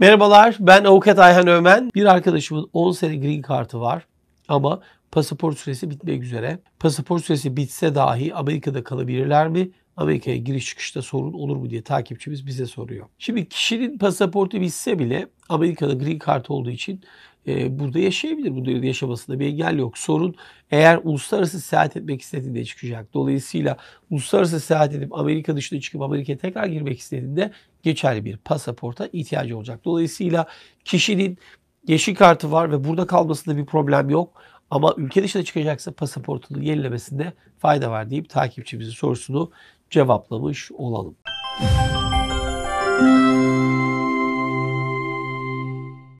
Merhabalar ben avukat Ayhan Ömen. Bir arkadaşımın 10 sene green kartı var ama pasaport süresi bitmek üzere. Pasaport süresi bitse dahi Amerika'da kalabilirler mi? Amerika'ya giriş çıkışta sorun olur mu diye takipçimiz bize soruyor. Şimdi kişinin pasaportu bitse bile Amerika'da green Kartı olduğu için e, burada yaşayabilir. Burada yaşamasında bir engel yok. Sorun eğer uluslararası seyahat etmek istediğinde çıkacak. Dolayısıyla uluslararası seyahat edip Amerika dışına çıkıp Amerika'ya tekrar girmek istediğinde geçerli bir pasaporta ihtiyacı olacak. Dolayısıyla kişinin yeşil kartı var ve burada kalmasında bir problem yok. Ama ülke dışına çıkacaksa pasaportunu yenilemesinde fayda var deyip takipçimizin sorusunu cevaplamış olalım. Müzik